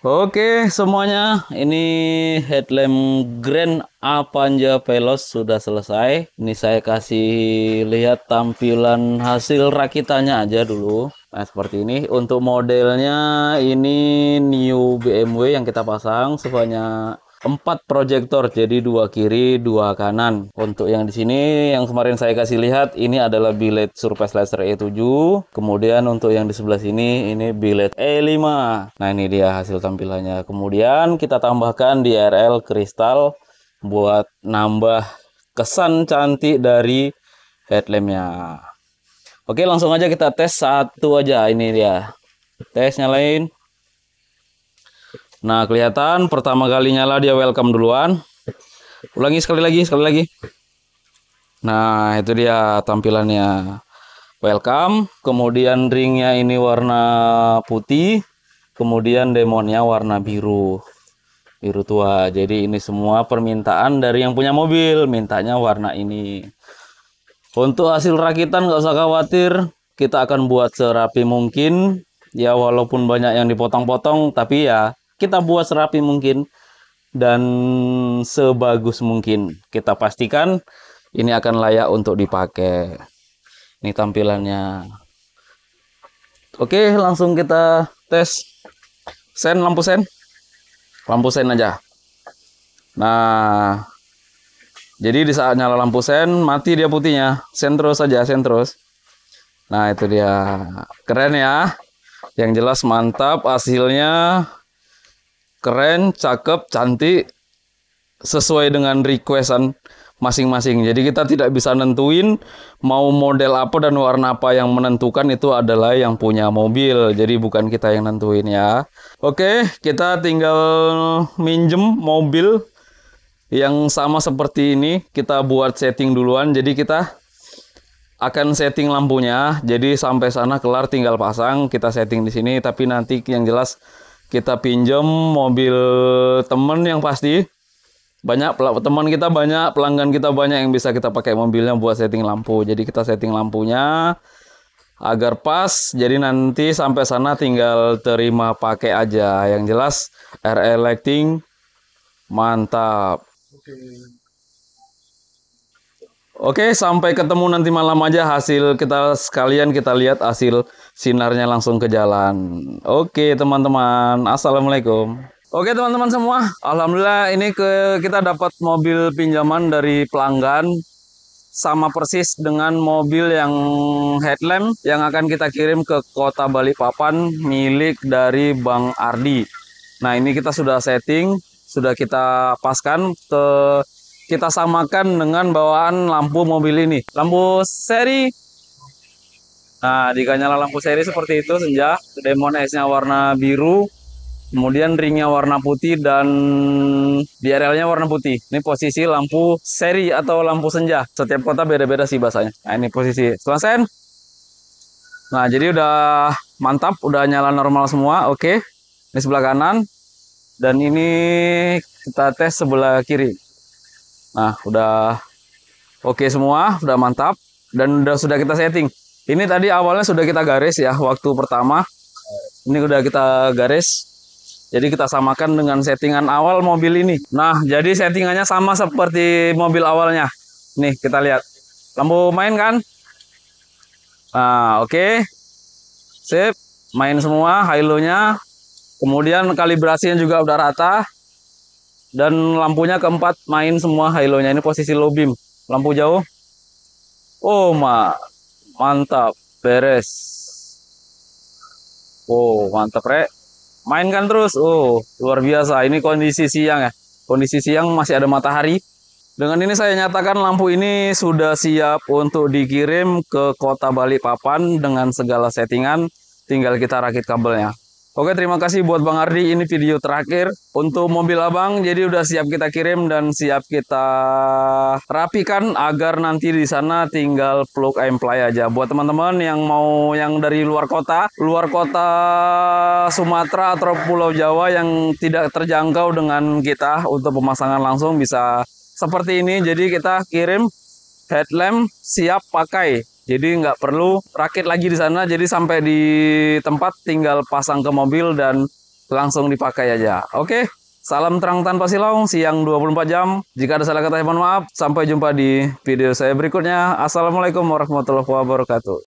Oke semuanya, ini headlamp Grand Avanza Veloz sudah selesai. Ini saya kasih lihat tampilan hasil rakitannya aja dulu. Nah seperti ini, untuk modelnya ini new BMW yang kita pasang sebanyak Empat proyektor jadi dua kiri dua kanan untuk yang di sini yang kemarin saya kasih lihat ini adalah billet surface laser E7 kemudian untuk yang di sebelah sini ini billet E5 nah ini dia hasil tampilannya kemudian kita tambahkan DRL kristal buat nambah kesan cantik dari headlampnya oke langsung aja kita tes satu aja ini dia tes nyalain Nah, kelihatan pertama kali nyala dia welcome duluan. Ulangi sekali lagi, sekali lagi. Nah, itu dia tampilannya. Welcome, kemudian ringnya ini warna putih, kemudian demonnya warna biru. Biru tua. Jadi ini semua permintaan dari yang punya mobil, mintanya warna ini. Untuk hasil rakitan nggak usah khawatir, kita akan buat serapi mungkin. Ya walaupun banyak yang dipotong-potong, tapi ya kita buat serapi mungkin dan sebagus mungkin. Kita pastikan ini akan layak untuk dipakai. Ini tampilannya. Oke, langsung kita tes. Sen, lampu sen. Lampu sen aja. Nah, jadi di saat nyala lampu sen, mati dia putihnya. Sen terus saja, sen terus. Nah, itu dia. Keren ya. Yang jelas mantap hasilnya keren, cakep, cantik sesuai dengan requestan masing-masing. Jadi kita tidak bisa nentuin mau model apa dan warna apa yang menentukan itu adalah yang punya mobil. Jadi bukan kita yang nentuin ya. Oke, kita tinggal minjem mobil yang sama seperti ini. Kita buat setting duluan. Jadi kita akan setting lampunya. Jadi sampai sana kelar tinggal pasang. Kita setting di sini tapi nanti yang jelas kita pinjam mobil temen yang pasti banyak teman kita banyak pelanggan kita banyak yang bisa kita pakai mobilnya buat setting lampu jadi kita setting lampunya agar pas jadi nanti sampai sana tinggal terima pakai aja yang jelas RL lighting mantap oke sampai ketemu nanti malam aja hasil kita sekalian kita lihat hasil sinarnya langsung ke jalan. Oke, teman-teman. Assalamualaikum. Oke teman-teman semua, alhamdulillah ini ke kita dapat mobil pinjaman dari pelanggan sama persis dengan mobil yang headlamp yang akan kita kirim ke kota Balikpapan milik dari Bang Ardi. Nah ini kita sudah setting, sudah kita paskan ke kita samakan dengan bawaan lampu mobil ini. Lampu seri Nah, jika nyala lampu seri seperti itu, senja, demon S-nya warna biru, kemudian ringnya warna putih, dan di nya warna putih. Ini posisi lampu seri atau lampu senja. Setiap kota beda-beda sih bahasanya. Nah, ini posisi. Selesai. Nah, jadi udah mantap, udah nyala normal semua, oke. Ini sebelah kanan, dan ini kita tes sebelah kiri. Nah, udah oke semua, udah mantap, dan udah sudah kita setting. Ini tadi awalnya sudah kita garis ya waktu pertama. Ini sudah kita garis. Jadi kita samakan dengan settingan awal mobil ini. Nah, jadi settingannya sama seperti mobil awalnya. Nih, kita lihat. Lampu main kan? Nah, oke. Okay. Sip. Main semua high nya Kemudian kalibrasinya juga udah rata. Dan lampunya keempat main semua high nya Ini posisi low beam. Lampu jauh. Oh, ma mantap beres wow mantap rek mainkan terus oh luar biasa ini kondisi siang ya kondisi siang masih ada matahari dengan ini saya nyatakan lampu ini sudah siap untuk dikirim ke kota Balikpapan dengan segala settingan tinggal kita rakit kabelnya Oke, terima kasih buat Bang Ardi. Ini video terakhir untuk mobil abang. Jadi udah siap kita kirim dan siap kita rapikan agar nanti di sana tinggal plug and play aja. Buat teman-teman yang mau yang dari luar kota, luar kota Sumatera atau Pulau Jawa yang tidak terjangkau dengan kita untuk pemasangan langsung bisa seperti ini. Jadi kita kirim headlamp siap pakai jadi nggak perlu rakit lagi di sana. Jadi sampai di tempat tinggal pasang ke mobil dan langsung dipakai aja. Oke, salam terang tanpa silau siang 24 jam. Jika ada salah kata mohon maaf. Sampai jumpa di video saya berikutnya. Assalamualaikum warahmatullahi wabarakatuh.